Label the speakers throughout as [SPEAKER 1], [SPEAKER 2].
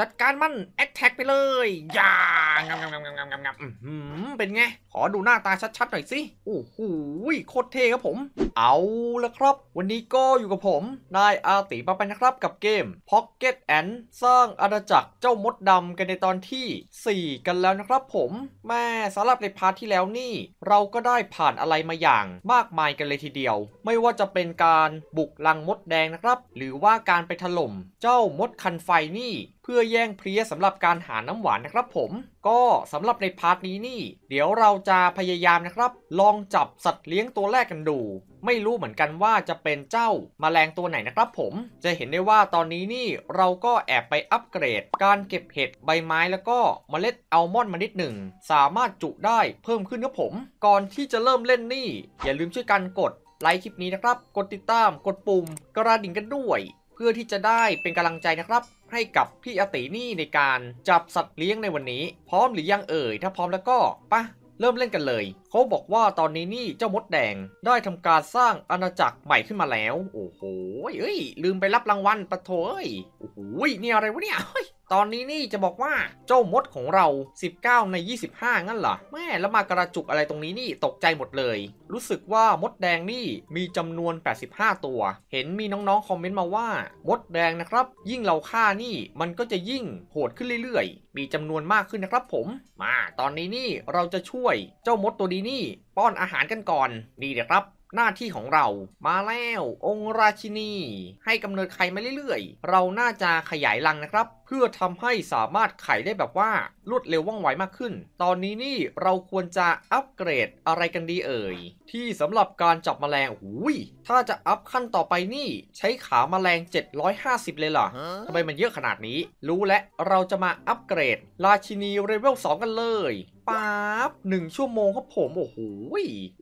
[SPEAKER 1] จัดการมันแอคแท็กไปเลยอย่างำงำงำงำงำงำเป็นไง ขอดูหน้าตาชัดๆหน่อยสิโอ้โหโคตรเท่ครับผม เอาละครับ วันนี้ก็อยู่กับผม นายอาติปาปนนะครับกับเกม Pocket and สร้างอาณาจักรเจ้ามดดำกันในตอนที่ 4 กันแล้วนะครับผม แม่สำหรับในพาร์ทที่แล้วนี่ เราก็ได้ผ่านอะไรมาอย่างมากมายกันเลยทีเดียว ไม่ว่าจะเป็นการบุกลังมดแดงนะครับ หรือว่าการไปถล่มเจ้ามดคันไฟนี่พื่อแย่งเพลียสำหรับการหาน้ำหวานนะครับผม ก็สำหรับในพาร์ทนี้นี่เดี๋ยวเราจะพยายามนะครับ ลองจับสัตว์เลี้ยงตัวแรกกันดู ไม่รู้เหมือนกันว่าจะเป็นเจ้ามาแมลงตัวไหนนะครับผม จะเห็นได้ว่าตอนนี้นี่เราก็แอบไปอัปเกรดการเก็บเห็ดใบไม้ แล้วก็เมล็ดอัลมอนด์มานิดหนึ่งสามารถจุได้เพิ่มขึ้นครับผม ก่อนที่จะเริ่มเล่นนี่อย่าลืมช่วยกันกดไลค์คลิปนี้นะครับ กดติดตามกดปุ่มกระดิ่งกันด้วยเพื่อที่จะได้เป็นกำลังใจนะครับ ให้กับพี่อตินี่ในการจับสัตว์เลี้ยงในวันนี้ พร้อมหรือยังเอ่ย ถ้าพร้อมแล้วก็ปะ เริ่มเล่นกันเลย เขาบอกว่าตอนนี้นี่เจ้ามดแดงได้ทำการสร้างอาณาจักรใหม่ขึ้นมาแล้ว โอ้โหเอ้ยลืมไปรับรางวัลปะโถเอ้ยโอ้โหนี่อะไรวะเนี่ยตอนนี้นี่จะบอกว่าเจ้ามดของเรา 19 ใน 25 งั้นเหรอแม่แล้วมากระจุกอะไรตรงนี้นี่ตกใจหมดเลย รู้สึกว่ามดแดงนี่มีจำนวน 85 ตัว เห็นมีน้องๆคอมเมนต์มาว่า มดแดงนะครับ ยิ่งเราฆ่านี่ มันก็จะยิ่งโหดขึ้นเรื่อยๆ มีจำนวนมากขึ้นนะครับผม มาตอนนี้นี่เราจะช่วยเจ้ามดตัวดีนี่ป้อนอาหารกันก่อนดีนะครับหน้าที่ของเรามาแล้วองค์ราชินี ให้กำเนิดไข่มาเรื่อยๆ เราน่าจะขยายรังนะครับ เพื่อทำให้สามารถไข่ได้แบบว่ารวดเร็วว่องไวมากขึ้น ตอนนี้นี่เราควรจะอัปเกรดอะไรกันดีเอ่ย ที่สำหรับการจับมแมลงหุยถ้าจะอัพขั้นต่อไปนี่ใช้ขามาแมลง 750 เลยเหรอทำไมมันเยอะขนาดนี้ รู้และเราจะมาอัปเกรด ราชินีเลเวล2กันเลยปั๊บหนึ่งชั่วโมงครับผมโอ้โห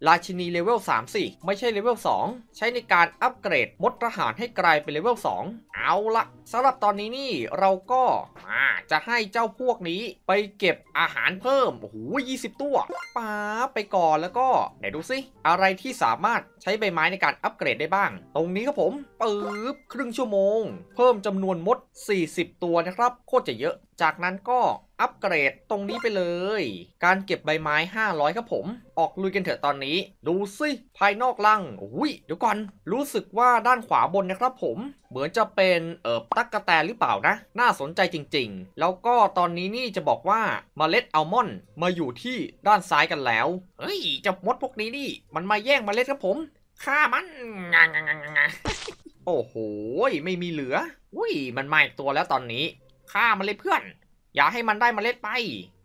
[SPEAKER 1] ราชินีเลเวล3สิไม่ใช่เลเวล2ใช้ในการอัปเกรดมดทหารให้กลายเป็นเลเวล2เอาละสำหรับตอนนี้นี่เราก็มาจะให้เจ้าพวกนี้ไปเก็บอาหารเพิ่มโอ้โหยี่สิบตัวป้าไปก่อนแล้วก็ไหนดูสิอะไรที่สามารถใช้ใบไม้ในการอัปเกรดได้บ้าง ตรงนี้ครับผมปึ๊บครึ่งชั่วโมง เพิ่มจำนวนมด 40 ตัวนะครับโคตรจะเยอะจากนั้นก็อัปเกรดตรงนี้ไปเลย การเก็บใบไม้ 500 ครับผม ออกลุยกันเถอะตอนนี้ ดูสิภายนอกลังอุ้ยเดี๋ยวก่อน รู้สึกว่าด้านขวาบนนะครับผม เหมือนจะเป็น เอ่อตั๊กกะแตหรือเปล่านะ น่าสนใจจริง ๆ แล้วก็ตอนนี้นี่จะบอกว่าเมล็ดอัลมอนด์มาอยู่ที่ด้านซ้ายกันแล้ว เฮ้ยจะมดพวกนี้นี่ มันมาแย่งเมล็ดครับผมฆ่ามันโอ้โหไม่มีเหลืออุ้ยมันมาอีกตัวแล้วตอนนี้ฆ่ามันเลยเพื่อน อย่าให้มันได้มเมล็ดไป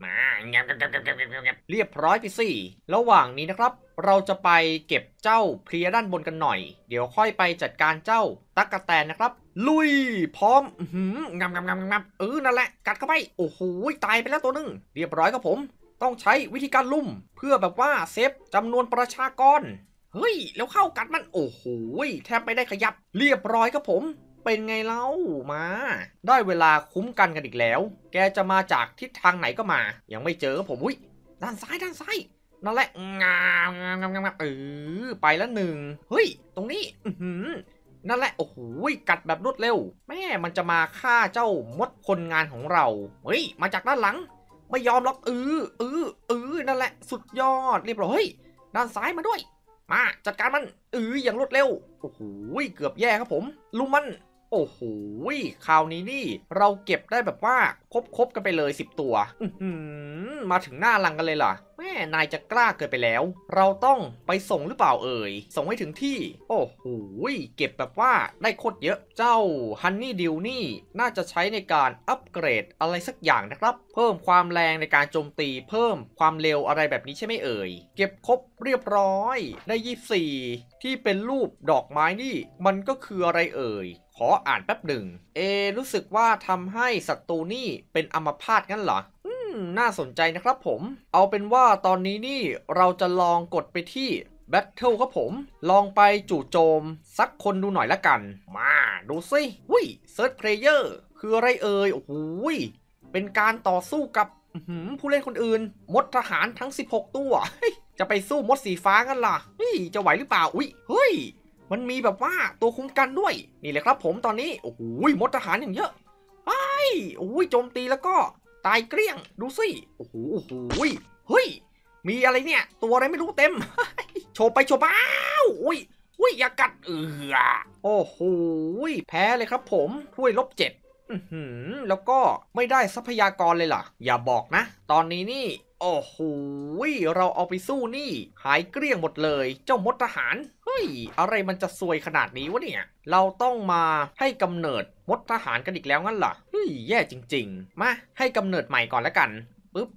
[SPEAKER 1] มาเงียบเงงีียยบบเเรียบร้อยไปสี่ ระหว่างนี้นะครับ เราจะไปเก็บเจ้าเพลียด้านบนกันหน่อย เดี๋ยวค่อยไปจัดการเจ้าตั๊กกะแตนนะครับ ลุย พร้อมหืมงยบงยบงียงบเออนั่นแหละ กัดเข้าไป โอ้โห ตายไปแล้วตัวหนึ่ง เรียบร้อยครับผม ต้องใช้วิธีการลุ่ม เพื่อแบบว่าเซฟจำนวนประชากร เฮ้ย แล้วเข้ากัดมัน โอ้โหแทบไม่ได้ขยับ เรียบร้อยครับผมเป็นไงเล่ามา ได้เวลาคุ้มกันกันอีกแล้ว แกจะมาจากทิศทางไหนก็มา ยังไม่เจอผมอุ้ยด้านซ้ายด้านซ้ายนั่นแหละงามงามงามงามเออไปแล้วหนึ่งเฮ้ย ตรงนี้นั่นแหละโอ้โหกัดแบบรวดเร็ว แม่มันจะมาฆ่าเจ้ามดคนงานของเรา เฮ้ย มาจากด้านหลัง ไม่ยอมหรอกเออเออเออนั่นแหละสุดยอดเรียบร้อยด้านซ้ายมาด้วย มา จัดการมันเอออย่างรวดเร็ว โอ้โหเกือบแย่ครับผม ลุมมันโอ้โหคราวนี้นี่ เราเก็บได้แบบว่าครบคบกันไปเลย 10 ตัวมาถึงหน้าลังกันเลยล่ะแม่นายจะกล้าเกินไปแล้ว เราต้องไปส่งหรือเปล่าเอ่ยส่งให้ถึงที่ โอ้โหเก็บแบบว่าได้โคตรเยอะ เจ้าฮันนี่ดิวนี่น่าจะใช้ในการอัปเกรดอะไรสักอย่างนะครับเพิ่มความแรงในการโจมตีเพิ่มความเร็วอะไรแบบนี้ใช่ไหมเอ่ยเก็บครบเรียบร้อยได้24 ที่เป็นรูปดอกไม้นี่ มันก็คืออะไรเอ่ยขออ่านแป๊บหนึ่ง เอรู้สึกว่าทำให้ศัตรูนี่เป็นอัมพาตงั้นเหรอน่าสนใจนะครับผม เอาเป็นว่าตอนนี้นี่เราจะลองกดไปที่แบทเทิลครับผม ลองไปจู่โจม สักคนดูหน่อยละกัน มาดูสิวิเซิร์ชเพลเยอร์คืออะไรเอ่ย โอ้โหเป็นการต่อสู้กับ ผู้เล่นคนอื่น มดทหารทั้ง 16 ตัว จะไปสู้มดสีฟ้ากันล่ะนี่จะไหวหรือเปล่า อุ้ยเฮ้ยมันมีแบบว่าตัวคุ้มกันด้วยนี่เลยครับ ผมตอนนี้โอ้โหมดทหารอย่างเยอะไ้โอ้ยโจมตีแล้วก็ตายเกลี้ยงดูสิโอ้โหโอ้โหเฮ้ยมีอะไรเนี่ย ตัวอะไรไม่รู้เต็ม โชว์ไปโชว์บ้าอุ้ยอุ้ยอย่ากัดเอือโอ้โหแพ้เลยครับ ผมถ้วยลบเจ็ดแล้วก็ไม่ได้ทรัพยากรเลยล่ะอย่าบอกนะตอนนี้นี่โอ้โห เราเอาไปสู้นี่ หายเกลี้ยงหมดเลยเจ้ามดทหาร เฮ้ย อะไรมันจะซวยขนาดนี้วะเนี่ย เราต้องมาให้กำเนิดมดทหารกันอีกแล้วงั้นเหรอ เฮ้ย แย่จริง ๆ มาให้กำเนิดใหม่ก่อนแล้วกัน ปึ๊บ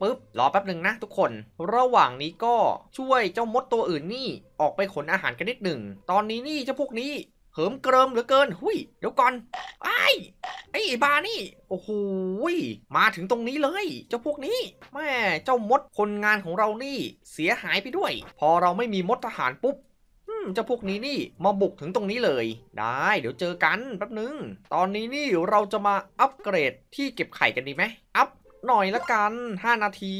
[SPEAKER 1] ปึ๊บ รอแป๊บหนึ่งนะทุกคน ระหว่างนี้ก็ช่วยเจ้ามดตัวอื่นนี่ ออกไปขนอาหารกันนิดหนึ่ง ตอนนี้นี่เจ้าพวกนี้เหิมเกริมเหลือเกินหุยเดี๋ยวก่อนไอ้ไอ้บานี่โอ้โหมาถึงตรงนี้เลยเจ้าพวกนี้แม่เจ้ามดคนงานของเรานี่ เสียหายไปด้วยพอเราไม่มีมดทหารปุ๊บเจ้าพวกนี้นี่มาบุกถึงตรงนี้เลย ได้ เดี๋ยวเจอกันแป๊บนึง ตอนนี้นี่เราจะมาอัปเกรดที่เก็บไข่กันดีไหมอัพหน่อยละกัน 5 นาที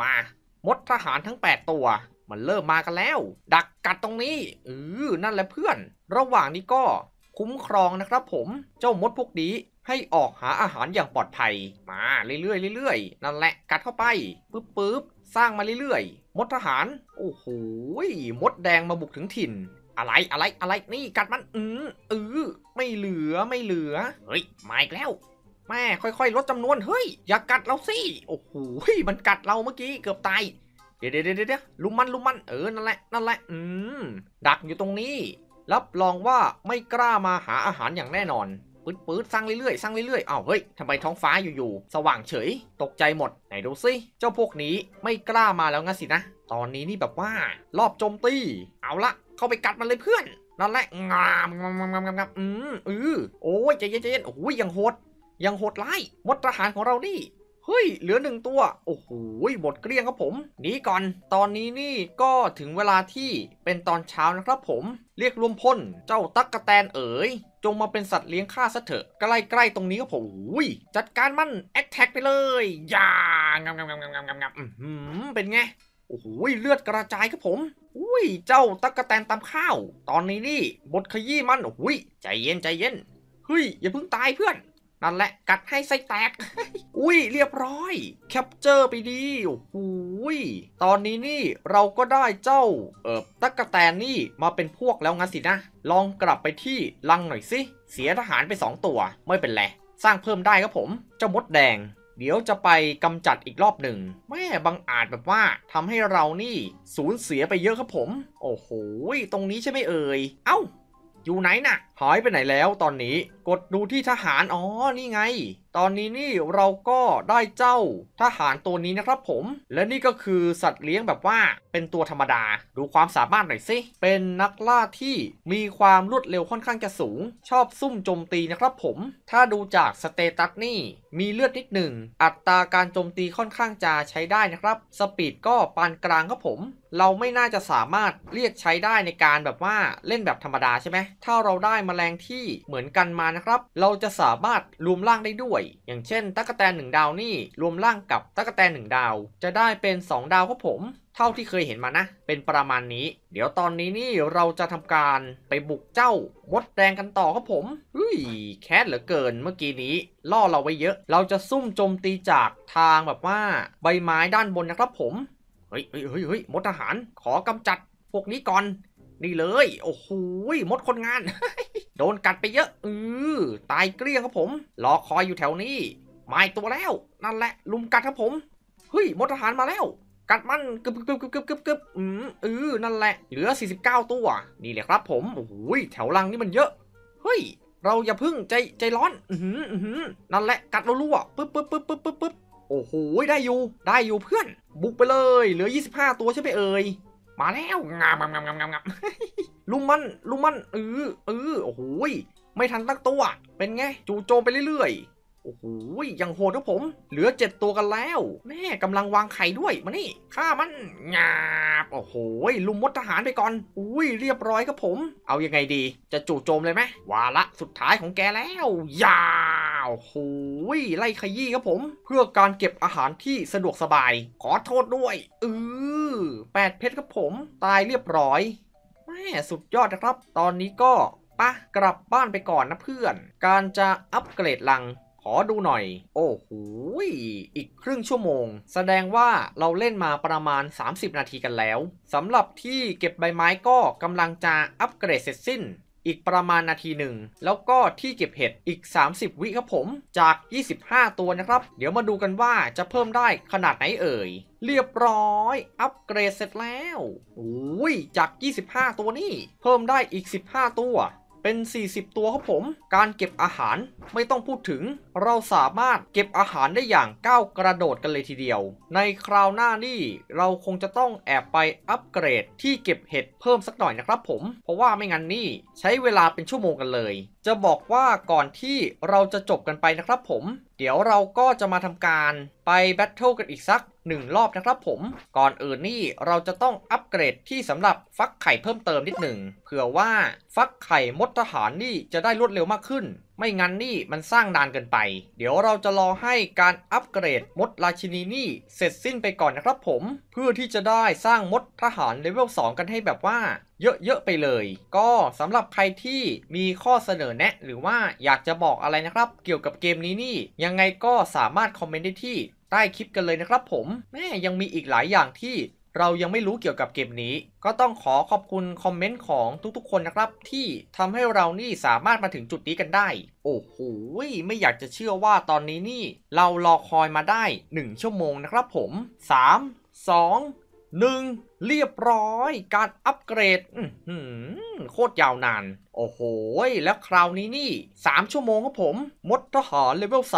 [SPEAKER 1] มา มดทหารทั้ง 8 ตัวมันเริ่มมากันแล้ว ดักกัดตรงนี้อือนั่นแหละเพื่อน ระหว่างนี้ก็คุ้มครองนะครับ ผม เจ้ามดพวกนี้ให้ออกหาอาหารอย่างปลอดภัยมาเรื่อยๆเรื่อยๆนั่นแหละกัดเข้าไปปึ๊บป๊บสร้างมาเรื่อยๆมดทหารโอ้โหมดแดงมาบุกถึงถิ่น อะไรอะไรอะไรนี่กัดมันอืออือไม่เหลือไม่เหลือเฮ้ยมาอีกแล้วแม่ค่อยๆ ลดจำนวนเฮ้ยอย่ากัดเราสิโอ้โหมันกัดเราเมื่อกี้เกือบตายเดี๋ยวเดี๋ยวเดี๋ยวลุมมันลุมมันเออนั่นแหละนั่นแหละอืมดักอยู่ตรงนี้รับรองว่าไม่กล้ามาหาอาหารอย่างแน่นอนปืดปืดสร้างเรื่อยๆสร้างเรื่อยๆอ้าวเฮ้ยทำไมท้องฟ้าอยู่ๆสว่างเฉยตกใจหมดไหนดูสิเจ้าพวกนี้ไม่กล้ามาแล้วงั้นสินะตอนนี้นี่แบบว่ารอบโจมตีเอาละเข้าไปกัดมันเลยเพื่อน นั่นแหละงามงามงามงามงามอืมอือโอ้ยใจเย็นใจเย็นโอ้ยยังโหด ยังโหดรล่มดทหารของเรานี่เฮ้ย เหลือหนึ่งตัว โอ้โหหมดเกลี้ยงครับผมหนีก่อนตอนนี้นี่ ก็ถึงเวลาที่เป็นตอนเช้านะครับผม เรียกรวมพล เจ้าตั๊กกะแตนเอ๋ย จงมาเป็นสัตว์เลี้ยงข้าซะเถอะ ใกล้ๆตรงนี้ครับผมจัดการมันแอตแทกไปเลย ย่างงงงงงเป็นไง โอ้โหเลือดกระจายครับผม อุ้ย เจ้าตั๊กแตนตำข้าว ตอนนี้นี่บดขยี้มันโอ้ย ใจเย็นใจเย็นเฮ้ย อย่าเพิ่งตายเพื่อนนั่นแหละกัดให้ไส้แตก อุ้ย เรียบร้อย แคปเจอร์ไปดี โอ้ยตอนนี้นี่เราก็ได้เจ้าเอ่อตั๊กแตนนี่มาเป็นพวกแล้วงั้นสินะ ลองกลับไปที่ลังหน่อยสิ เสียทหารไป 2 ตัวไม่เป็นไร สร้างเพิ่มได้ครับผม เจ้ามดแดง เดี๋ยวจะไปกำจัดอีกรอบหนึ่ง แม่บังอาจแบบว่าทำให้เรานี่ สูญเสียไปเยอะครับผม โอ้โหตรงนี้ใช่ไหมเอ่ย เอ้า อยู่ไหนนะ่ะ หายไปไหนแล้วตอนนี้กดดูที่ทหารอ๋อนี่ไง ตอนนี้นี่เราก็ได้เจ้าทหารตัวนี้นะครับผม และนี่ก็คือสัตว์เลี้ยงแบบว่าเป็นตัวธรรมดาดูความสามารถหน่อยสิเป็นนักล่าที่มีความรวดเร็วค่อนข้างจะสูง ชอบซุ่มโจมตีนะครับผม ถ้าดูจากสเตตัสนี่มีเลือดนิดหนึ่งอัตราการโจมตีค่อนข้างจะใช้ได้นะครับ สปีดก็ปานกลางครับผม เราไม่น่าจะสามารถเรียกใช้ได้ในการแบบว่าเล่นแบบธรรมดาใช่ไหมถ้าเราได้มแมลงที่เหมือนกันมานะครับเราจะสามารถรวมร่างได้ด้วย อย่างเช่นตั๊กแตนหนึ่งดาวนี่รวมร่างกับตั๊กแตนหนึ่งดาว จะได้เป็น 2 ดาวครับผม เท่าที่เคยเห็นมานะ เป็นประมาณนี้ เดี๋ยวตอนนี้นี่เราจะทำการไปบุกเจ้ามดแดงกันต่อครับผมอุ้ย แคสเหลือเกินเมื่อกี้นี้ ล่อเราไว้เยอะ เราจะซุ่มโจมตีจากทางแบบว่า ใบไม้ด้านบนนะครับผม เฮ้ยเฮ้ยเฮ้ยมดทหารขอกำจัดพวกนี้ก่อน นี่เลย โอ้โหมดคนงานโดนกัดไปเยอะ อือ ตายเกลี้ยงครับผมรอคอยอยู่แถวนี้มาอีกตัวแล้ว นั่นแหละลุมกัดครับผม เฮ้ยมดทหารมาแล้ว กัดมันกึบกึบกึบกึบกึบกึบอืออนั่นแหละ เหลือ 49 ตัว นี่แหละครับ ผม โอ้ยแถวลังนี่มันเยอะ เฮ้ย เราอย่าพึ่งใจใจร้อนอืมอืมนั่นแหละกัดรัวๆปึ๊บปึ๊บปึ๊บปึ๊บปึ๊บโอ้โหได้อยู่ ได้อยู่เพื่อน บุกไปเลย เหลือ 25 ตัวใช่ไหมเอ่ยมาแล้วงามงามงามงามงามลุมมันลุมมันเออเออโอ้โหไม่ทันตั้งตัว เป็นไง จู่โจมไปเรื่อยโอ้โหยังโหดครับผม เหลือเจ็ดตัวกันแล้ว แม่กำลังวางไข่ด้วยมานี่ฆ่ามันงาบโอ้โห ลุมมดทหารไปก่อนอุ้ย เรียบร้อยครับผม เอาอยังไงดี จะจู่โจมเลยไหมวาละสุดท้ายของแกแล้ว ยาโอ้โหไล่ขยี้ครับผม เพื่อการเก็บอาหารที่สะดวกสบาย ขอโทษด้วย อือแปดเพชรครับผม ตายเรียบร้อยแม่สุดยอดนะครับ ตอนนี้ก็ ปะ กลับบ้านไปก่อนนะเพื่อน การจะอัปเกรดลังอดูหน่อย โอ้โหอีกครึ่งชั่วโมง แสดงว่าเราเล่นมาประมาณ 30 นาทีกันแล้วสำหรับที่เก็บใบไม้ก็กำลังจะอัปเกรดเสร็จสิ้น อีกประมาณนาทีหนึ่งแล้วก็ที่เก็บเห็ดอีก 30 วิครับผมจาก 25 ตัวนะครับ เดี๋ยวมาดูกันว่าจะเพิ่มได้ขนาดไหนเอ่ยเรียบร้อย อัปเกรดเสร็จแล้วอุ้ยจาก 25 ตัวนี่เพิ่มได้อีก 15 ตัวเป็น 40 ตัวครับผม การเก็บอาหารไม่ต้องพูดถึง เราสามารถเก็บอาหารได้อย่างก้าวกระโดดกันเลยทีเดียว ในคราวหน้านี่เราคงจะต้องแอบไปอัปเกรด ที่เก็บเห็ดเพิ่มสักหน่อยนะครับ ผม เพราะว่าไม่งั้นนี่ ใช้เวลาเป็นชั่วโมงกันเลย จะบอกว่าก่อนที่เราจะจบกันไปนะครับ ผม เดี๋ยวเราก็จะมาทำการไปแบทเทิลกันอีกสัก 1 รอบนะครับผม ก่อนอื่นนี่เราจะต้องอัปเกรดที่สำหรับฟักไข่เพิ่มเติมนิดหนึ่งเผื่อว่าฟักไข่มดทหารนี่จะได้รวดเร็วมากขึ้นไม่งั้นนี่มันสร้างนานเกินไป เดี๋ยวเราจะรอให้การอัปเกรดมดราชินีนี่เสร็จสิ้นไปก่อนนะครับผม เพื่อที่จะได้สร้างมดทหารเลเวล2กันให้แบบว่า เยอะๆไปเลย ก็สำหรับใครที่มีข้อเสนอแนะหรือว่าอยากจะบอกอะไรนะครับ เกี่ยวกับเกมนี้นี่ยังไงก็สามารถคอมเมนต์ได้ที่ ใต้คลิปกันเลยนะครับผมแม่ยังมีอีกหลายอย่างที่เรายังไม่รู้เกี่ยวกับเกมนี้ ก็ต้องขอขอบคุณคอมเมนต์ของทุก ๆ คนนะครับ ที่ทำให้เรานี่สามารถมาถึงจุดนี้กันได้ โอ้โหไม่อยากจะเชื่อว่าตอนนี้นี่ เรารอคอยมาได้ 1 ชั่วโมงนะครับผม 3 2 1 เรียบร้อยการอัปเกรดโคตรยาวนาน โอ้โห แล้วคราวนี้ นี่ 3 ชั่วโมงครับผม มดทหารเลเวล3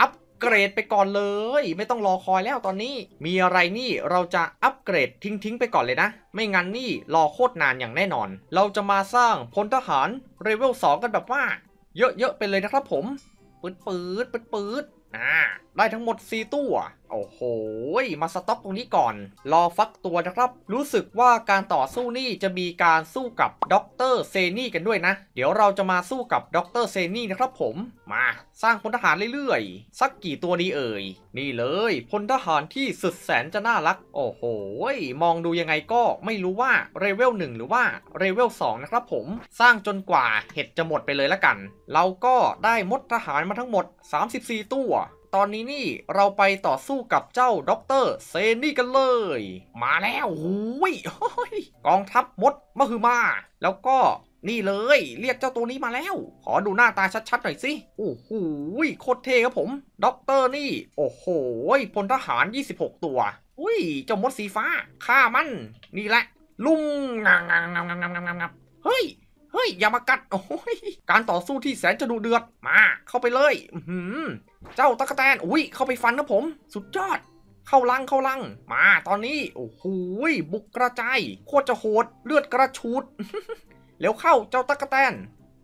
[SPEAKER 1] อัปเกรดไปก่อนเลย ไม่ต้องรอคอยแล้วตอนนี้ มีอะไรนี่เราจะอัปเกรดทิ้ง ๆ ไปก่อนเลยนะ ไม่งั้นนี่รอโคตรนานอย่างแน่นอน เราจะมาสร้างพลทหารเรเวล2กันแบบว่าเยอะๆไปเลยนะครับผมปืดปืดปืดปืดอ่าได้ทั้งหมด 4ตัวโอ้โห มาสต็อกตรงนี้ก่อน รอฟักตัวนะครับ รู้สึกว่าการต่อสู้นี่จะมีการสู้กับด็อกเตอร์เซนี่กันด้วยนะ เดี๋ยวเราจะมาสู้กับด็อกเตอร์เซนี่นะครับผม มาสร้างพลทหารเรื่อยๆ สักกี่ตัวดีเอ่ย นี่เลยพลทหารที่สุดแสนจะน่ารัก โอ้โห มองดูยังไงก็ไม่รู้ว่าเรเวลหนึ่งหรือว่าเรเวลสองนะครับผม สร้างจนกว่าเห็ดจะหมดไปเลยละกัน เราก็ได้มดทหารมาทั้งหมด 34 ตัวตอนนี้นี่เราไปต่อสู้กับเจ้าด็อกเตอร์เซนี่กันเลย มาแล้วหุยกองทัพมดมาคือมาแล้วก็นี่เลย เรียกเจ้าตัวนี้มาแล้ว ขอดูหน้าตาชัดๆหน่อยสิโอ้โหโคตรเท่ครับผมด็อกเตอร์นี่ โอ้โหพลทหาร 26 ตัว อุ้ยเจ้ามดสีฟ้าฆ่ามัน นี่แหละ ลุ่มงงงงงงงงงเฮ้ย เฮ้ยอย่ามากัดโอ้ย การต่อสู้ที่แสนจะดุเดือดมาเข้าไปเลยอืเจ้าตะกแตน อุ้ย เข้าไปฟันนะผม สุดยอด เข้าลัง เข้าลัง มาตอนนี้ โอ้โหบุกกระจาย โคตรจะโหด เลือดกระชูดแล้วเข้าเจ้าตะกแตน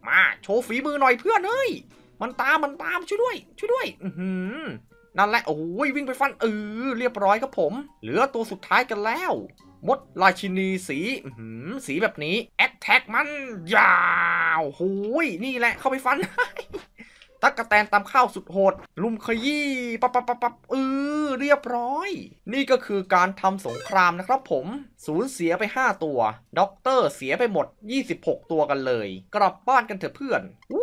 [SPEAKER 1] มาโชว์ฝีมือหน่อยเพื่อนเอ้ยมันตาม มันตามช่วยด้วย ช่วยด้วยอืนั่นแหละ โอ้ยวิ่งไปฟันเออเรียบร้อยครับผม เหลือตัวสุดท้ายกันแล้ว มดลายชินีสีสีแบบนี้ แอตแทกมัน ยาวโอ้ยนี่แหละ เข้าไปฟันตั๊กกะแตนตำข้าวสุดโหด ลุมขยี้ปับปับปับปับเออเรียบร้อย นี่ก็คือการทำสงครามนะครับผม สูญเสียไป 5 ตัว ด็อกเตอร์เสียไปหมด 26 ตัวกันเลยกลับบ้านกันเถอะเพื่อนอ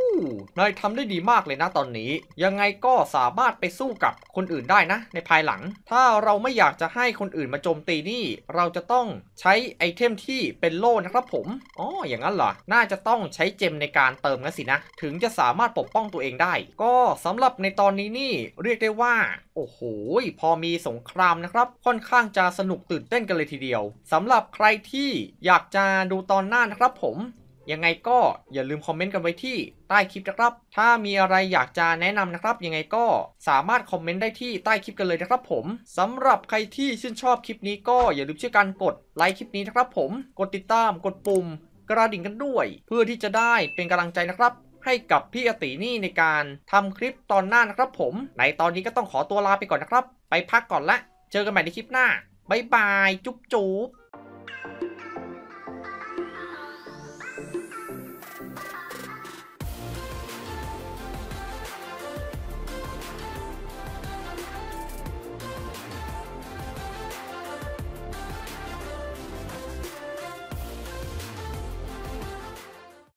[SPEAKER 1] นายทำได้ดีมากเลยนะตอนนี้ ยังไงก็สามารถไปสู้กับคนอื่นได้นะ ในภายหลัง ถ้าเราไม่อยากจะให้คนอื่นมาโจมตีนี่ เราจะต้องใช้ไอเทมที่เป็นโล่นะครับผมอ๋ออย่างนั้นเหรอ น่าจะต้องใช้เจมในการเติมนะสินะ ถึงจะสามารถปกป้องตัวเองได้ ก็สำหรับในตอนนี้นี่เรียกได้ว่า โอ้โห พอมีสงครามนะครับ ค่อนข้างจะสนุกตื่นเต้นกันเลยทีเดียวสำหรับใครที่อยากจะดูตอนหน้านะครับผมยังไงก็อย่าลืมคอมเมนต์กันไว้ที่ใต้คลิปนะครับ ถ้ามีอะไรอยากจะแนะนำนะครับยังไงก็สามารถคอมเมนต์ได้ที่ใต้คลิปกันเลยนะครับ ผมสำหรับใครที่ชื่นชอบคลิปนี้ ก็อย่าลืมช่วยกันกดไลค์คลิปนี้นะครับ ผม กดติดตามกดปุ่มกระดิ่งกันด้วย เพื่อที่จะได้เป็นกำลังใจนะครับให้กับพี่อตินี่ในการทำคลิปตอนหน้านะครับ ผม ในตอนนี้ก็ต้องขอตัวลาไปก่อนนะครับ ไปพักก่อนละ เจอกันใหม่ในคลิปหน้า บ๊ายบาย จุ๊บจุ๊บ